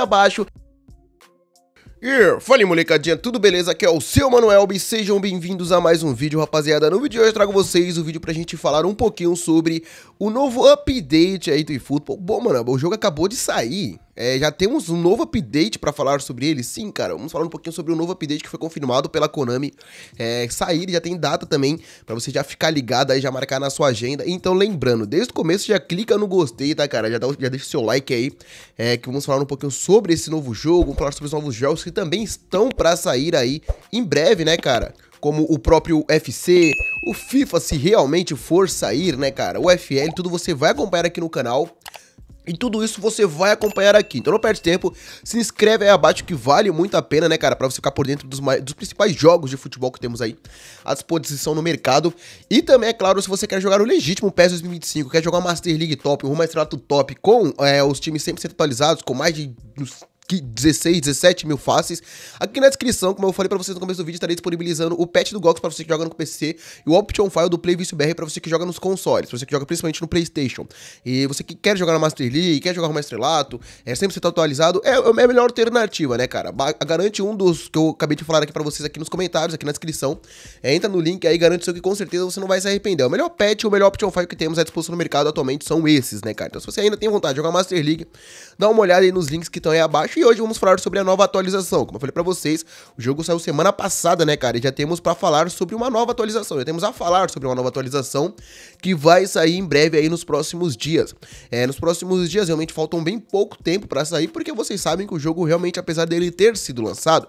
abaixo. E fala molecadinha, tudo beleza? Aqui é o seu Manuel e sejam bem-vindos a mais um vídeo, rapaziada. No vídeo de hoje eu trago vocês o vídeo pra gente falar um pouquinho sobre o novo update aí do eFootball. Bom, mano, o jogo acabou de sair, é, já temos um novo update para falar sobre ele? Sim, cara, vamos falar um pouquinho sobre o um novo update que foi confirmado pela Konami é, sair, já tem data também, para você já ficar ligado aí, já marcar na sua agenda. Então, lembrando, desde o começo já clica no gostei, tá, cara? Já, dá, já deixa o seu like aí, é, que vamos falar um pouquinho sobre esse novo jogo, vamos falar sobre os novos jogos que também estão para sair aí em breve, né, cara? como o próprio UFC, o FIFA, se realmente for sair, né, cara? O FL, tudo você vai acompanhar aqui no canal. E tudo isso você vai acompanhar aqui. Então não perde tempo, se inscreve aí abaixo que vale muito a pena, né, cara? Pra você ficar por dentro dos, dos principais jogos de futebol que temos aí à disposição no mercado. E também, é claro, se você quer jogar o legítimo PES 2025, quer jogar uma Master League top, um Maestrato top, com é, os times sempre atualizados, com mais de uns 16, 17 mil faces. Aqui na descrição, como eu falei pra vocês no começo do vídeo, estarei disponibilizando o patch do Gox pra você que joga no PC e o Option File do PlayVice BR pra você que joga nos consoles, pra você que joga principalmente no Playstation. E você que quer jogar na Master League, quer jogar no Maestrelato, é sempre você tá atualizado, é, é, a melhor alternativa, né, cara? Garante um dos que eu acabei de falar aqui pra vocês aqui nos comentários, aqui na descrição. É, entra no link aí, garante seu que com certeza você não vai se arrepender. O melhor patch, o melhor Option File que temos à disposição no mercado atualmente são esses, né, cara? Então se você ainda tem vontade de jogar Master League, dá uma olhada aí nos links que estão aí abaixo e hoje vamos falar sobre a nova atualização. Como eu falei pra vocês, o jogo saiu semana passada, né, cara? E já temos pra falar sobre uma nova atualização. Já temos a falar sobre uma nova atualização que vai sair em breve aí nos próximos dias. É, nos próximos dias realmente faltam bem pouco tempo pra sair, porque vocês sabem que o jogo realmente, apesar dele ter sido lançado,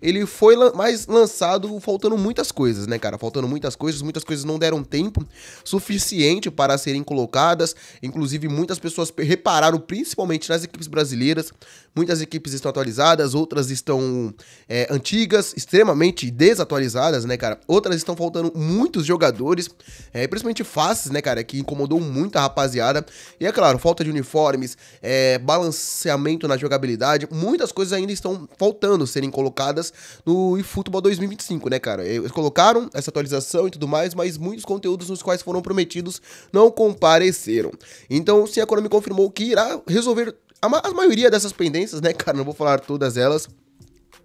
ele foi lan mais lançado faltando muitas coisas, né, cara? Faltando muitas coisas, muitas coisas não deram tempo suficiente para serem colocadas. Inclusive, muitas pessoas repararam, principalmente nas equipes brasileiras, muitas equipes equipes estão atualizadas, outras estão é, antigas, extremamente desatualizadas, né, cara? Outras estão faltando muitos jogadores, é, principalmente faces, né, cara, que incomodou muito a rapaziada. E é claro, falta de uniformes, é, balanceamento na jogabilidade, muitas coisas ainda estão faltando serem colocadas no eFootball 2025, né, cara? Eles colocaram essa atualização e tudo mais, mas muitos conteúdos nos quais foram prometidos não compareceram. Então, se a Konami confirmou que irá resolver a, a maioria dessas pendências, né, cara, não vou falar todas elas,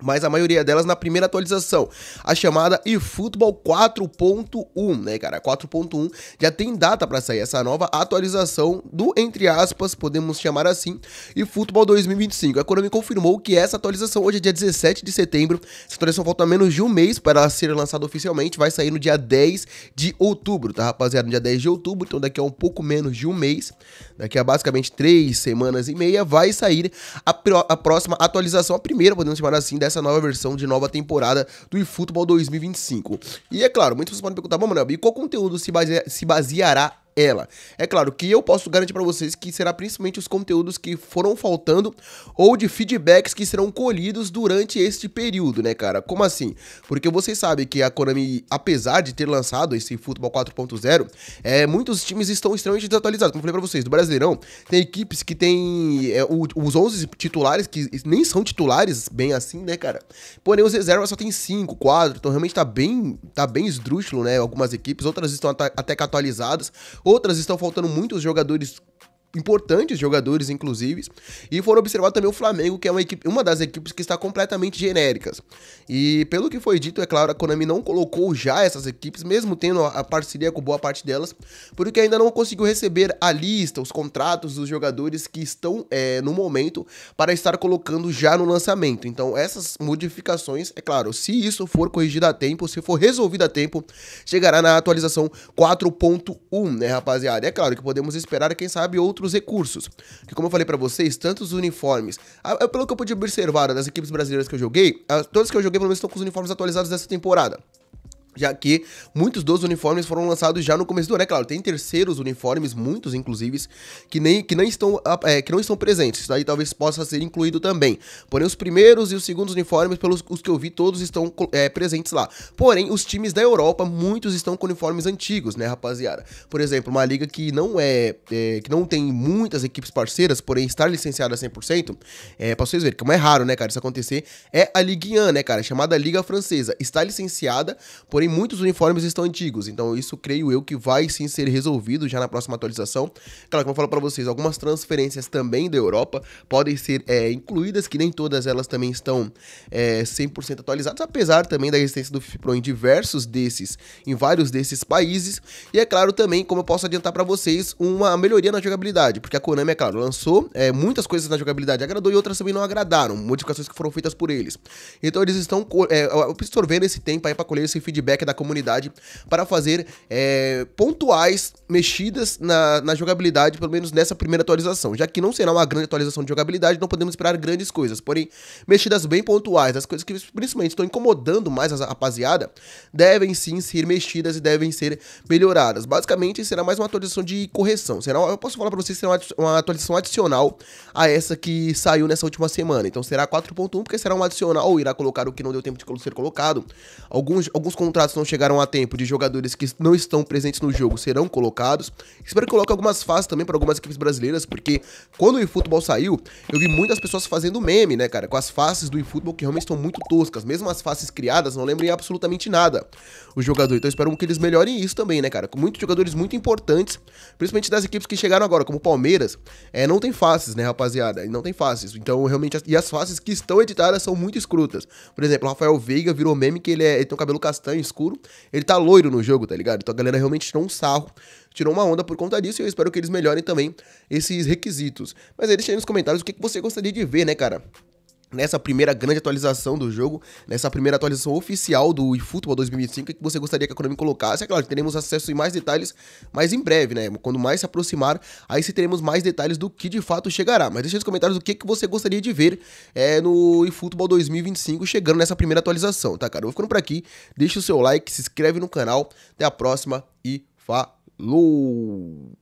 mas a maioria delas na primeira atualização, a chamada eFootball 4.1, né, cara? 4.1 já tem data para sair essa nova atualização do entre aspas, podemos chamar assim, eFootball 2025. A Konami confirmou que essa atualização hoje é dia 17 de setembro. Essa atualização falta menos de um mês para ela ser lançada oficialmente, vai sair no dia 10 de outubro, tá, rapaziada? No dia 10 de outubro, então daqui a um pouco menos de um mês, daqui a basicamente três semanas e meia vai sair a, a próxima atualização, a primeira, podemos chamar assim, dessa essa nova versão de nova temporada do eFootball 2025. E é claro, muitos podem perguntar, bom, Manuel, e qual conteúdo se, base se baseará ela. É claro que eu posso garantir para vocês que será principalmente os conteúdos que foram faltando ou de feedbacks que serão colhidos durante este período, né, cara? Como assim? Porque vocês sabem que a Konami, apesar de ter lançado esse Futebol 4.0, é, muitos times estão extremamente desatualizados. Como eu falei para vocês, do Brasileirão, tem equipes que tem é, os 11 titulares, que nem são titulares bem assim, né, cara? Porém, os reservas só tem 5, 4, então realmente tá bem, tá bem esdrúxulo, né? Algumas equipes, outras estão até que atualizadas. Outras estão faltando muitos jogadores importantes jogadores, inclusive. E foram observados também o Flamengo, que é uma, equipe, uma das equipes que está completamente genéricas. E pelo que foi dito, é claro, a Konami não colocou já essas equipes, mesmo tendo a parceria com boa parte delas, porque ainda não conseguiu receber a lista, os contratos dos jogadores que estão é, no momento para estar colocando já no lançamento. Então, essas modificações, é claro, se isso for corrigido a tempo, se for resolvido a tempo, chegará na atualização 4.1, né, rapaziada? É claro que podemos esperar, quem sabe, outro os recursos. Que como eu falei para vocês, tantos uniformes, é pelo que eu pude observar né, das equipes brasileiras que eu joguei, todas que eu joguei pelo menos estão com os uniformes atualizados dessa temporada já que muitos dos uniformes foram lançados já no começo do ano. É claro, tem terceiros uniformes, muitos inclusive, que, nem, que, nem estão, ah, é, que não estão presentes. Isso aí talvez possa ser incluído também. Porém, os primeiros e os segundos uniformes, pelos os que eu vi, todos estão é, presentes lá. Porém, os times da Europa, muitos estão com uniformes antigos, né, rapaziada? Por exemplo, uma liga que não é, é que não tem muitas equipes parceiras, porém estar licenciada 100%, é, pra vocês verem, como é raro, né, cara, isso acontecer, é a Ligue 1, né, cara, chamada Liga Francesa. Está licenciada, porém Porém, muitos uniformes estão antigos, então isso creio eu que vai sim ser resolvido já na próxima atualização. Claro, como eu falo para vocês, algumas transferências também da Europa podem ser é, incluídas, que nem todas elas também estão é, 100% atualizadas, apesar também da existência do FIPRO em diversos desses, em vários desses países. E é claro também, como eu posso adiantar para vocês, uma melhoria na jogabilidade, porque a Konami, é claro, lançou é, muitas coisas na jogabilidade, agradou e outras também não agradaram, modificações que foram feitas por eles. Então eles estão é, absorvendo esse tempo aí para colher esse feedback feedback da comunidade para fazer é, pontuais mexidas na, na jogabilidade, pelo menos nessa primeira atualização. Já que não será uma grande atualização de jogabilidade, não podemos esperar grandes coisas. Porém, mexidas bem pontuais, as coisas que principalmente estão incomodando mais a rapaziada, devem sim ser mexidas e devem ser melhoradas. Basicamente, será mais uma atualização de correção. Será, eu posso falar para vocês, será uma atualização adicional a essa que saiu nessa última semana. Então será 4.1, porque será um adicional, irá colocar o que não deu tempo de ser colocado. Alguns, alguns contratos contratos não chegaram a tempo de jogadores que não estão presentes no jogo serão colocados. Espero que coloque algumas faces também para algumas equipes brasileiras, porque quando o eFootball saiu, eu vi muitas pessoas fazendo meme, né, cara, com as faces do eFootball que realmente estão muito toscas. Mesmo as faces criadas não lembram absolutamente nada o jogador. Então espero que eles melhorem isso também, né, cara? Com muitos jogadores muito importantes, principalmente das equipes que chegaram agora, como o Palmeiras, é, não tem faces, né, rapaziada? Não tem faces. Então, realmente, as... e as faces que estão editadas são muito escrutas. Por exemplo, o Rafael Veiga virou meme que ele, é... ele tem um cabelo castanho, escuro. Ele tá loiro no jogo, tá ligado? Então a galera realmente tirou um sarro, tirou uma onda por conta disso. E eu espero que eles melhorem também esses requisitos. Mas aí deixa aí nos comentários o que, que você gostaria de ver, né, cara? nessa primeira grande atualização do jogo, nessa primeira atualização oficial do eFootball 2025, que você gostaria que a Konami colocasse. É claro, teremos acesso em mais detalhes, mas em breve, né? Quando mais se aproximar, aí se teremos mais detalhes do que de fato chegará. Mas deixa nos comentários o que, que você gostaria de ver é, no eFootball 2025 chegando nessa primeira atualização, tá, cara? Eu vou ficando por aqui, deixa o seu like, se inscreve no canal, até a próxima e falou!